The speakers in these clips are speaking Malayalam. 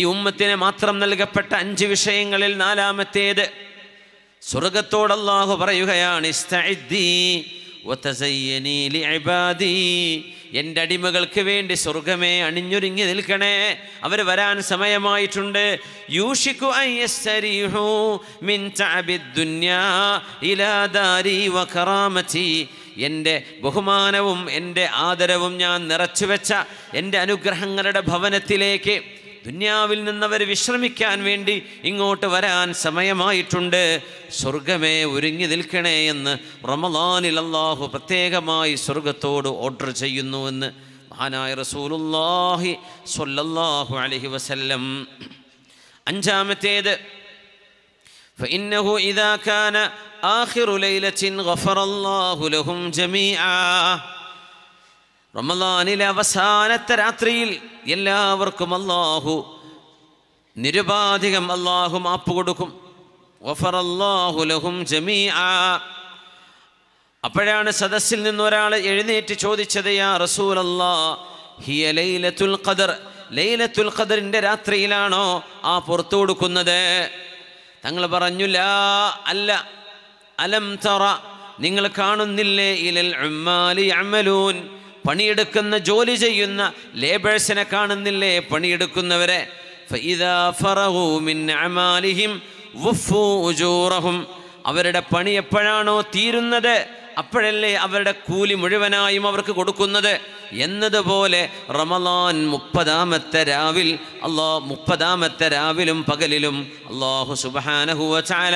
ഈ ഉമ്മത്തിന് മാത്രം നൽകപ്പെട്ട അഞ്ച് വിഷയങ്ങളിൽ നാലാമത്തേത് സ്വർഗത്തോടല്ലാഹു പറയുകയാണ് എൻ്റെ അടിമകൾക്ക് വേണ്ടി സ്വർഗമേ അണിഞ്ഞൊരുങ്ങി നിൽക്കണേ അവർ വരാൻ സമയമായിട്ടുണ്ട് യൂഷിക്കു എൻ്റെ ബഹുമാനവും എൻ്റെ ആദരവും ഞാൻ നിറച്ചുവെച്ച എൻ്റെ അനുഗ്രഹങ്ങളുടെ ഭവനത്തിലേക്ക് ദുന്യാവിൽ നിന്നവർ വിശ്രമിക്കാൻ വേണ്ടി ഇങ്ങോട്ട് വരാൻ സമയമായിട്ടുണ്ട് സ്വർഗമേ ഒരുങ്ങി നിൽക്കണേ എന്ന് റമദാനിൽ അള്ളാഹു പ്രത്യേകമായി സ്വർഗത്തോട് ഓർഡർ ചെയ്യുന്നുവെന്ന് മഹാനായ റസൂലുല്ലാഹി സൊല്ലാഹു അലഹി വസല്ലം അഞ്ചാമത്തേത് ഫഇന്നഹു ഇദാ കാന آخر ലൈലത്തിൻ ഗഫറല്ലാഹു ലഹും ജമീഅ റമദാനിലെ അവസാനത്തെ രാത്രിയിൽ എല്ലാവർക്കും അള്ളാഹു നിരുപാധികം അള്ളാഹു മാപ്പ് കൊടുക്കും ലഹും അപ്പോഴാണ് സദസ്സിൽ നിന്നൊരാൾ എഴുന്നേറ്റ് ചോദിച്ചത് യാ റസൂൽ ഹിയ ലൈലത്തുൽ ഖദർ ലൈലത്തുൽ ഖദറിൻ്റെ രാത്രിയിലാണോ ആ പുറത്തു കൊടുക്കുന്നത് തങ്ങൾ പറഞ്ഞു ലാ അല്ല അലം തറ നിങ്ങൾ കാണുന്നില്ലേ ഇലൽ അമ്മാലി അമലൂൻ പണിയെടുക്കുന്ന ജോലി ചെയ്യുന്ന ലേബേഴ്സിനെ കാണുന്നില്ലേ പണിയെടുക്കുന്നവരെ അവരുടെ പണി എപ്പോഴാണോ തീരുന്നത് അപ്പോഴല്ലേ അവരുടെ കൂലി മുഴുവനായും അവർക്ക് കൊടുക്കുന്നത് എന്നതുപോലെ റമലാൻ മുപ്പതാമത്തെ രാവിൽ അള്ളാ മുപ്പതാമത്തെ രാവിലും പകലിലും അള്ളാഹു സുബാനഹുവ ചാല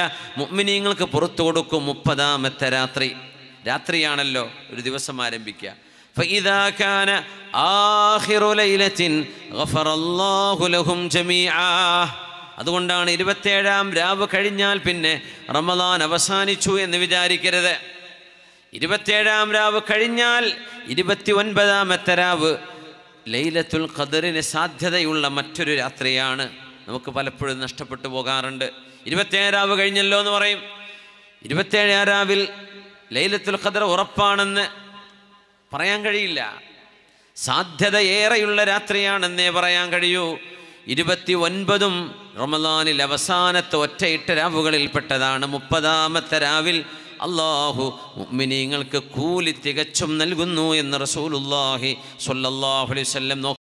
പുറത്തു കൊടുക്കും മുപ്പതാമത്തെ രാത്രി രാത്രിയാണല്ലോ ഒരു ദിവസം ആരംഭിക്കുക فإذا كان آخر ليلة غفر الله لهم جميعا അതുകൊണ്ടാണ് ഇരുപത്തേഴാം രാവ് കഴിഞ്ഞാൽ പിന്നെ റമദാൻ അവസാനിച്ചു എന്ന് വിചാരിക്കരുത് ഇരുപത്തേഴാം രാവ് കഴിഞ്ഞാൽ ഇരുപത്തി ഒൻപതാമത്തെ രാവ് ലൈലത്തുൽ ഖദറിന് സാധ്യതയുള്ള മറ്റൊരു രാത്രിയാണ് നമുക്ക് പലപ്പോഴും നഷ്ടപ്പെട്ടു പോകാറുണ്ട് ഇരുപത്തേഴാവ് കഴിഞ്ഞല്ലോ എന്ന് പറയും ഇരുപത്തേഴാം രാവിൽ ലൈലത്തുൽ ഖദർ ഉറപ്പാണെന്ന് പറയാൻ കഴിയില്ല സാധ്യതയേറെയുള്ള രാത്രിയാണെന്നേ പറയാൻ കഴിയൂ ഇരുപത്തി ഒൻപതും റമദാനിൽ അവസാനത്തെ ഒറ്റയിട്ട രാവുകളിൽപ്പെട്ടതാണ് മുപ്പതാമത്തെ രാവിൽ അള്ളാഹു മിനിങ്ങൾക്ക് കൂലി തികച്ചും നൽകുന്നു എന്ന് റസൂൽ സൊല്ലാഹുലി വല്ലം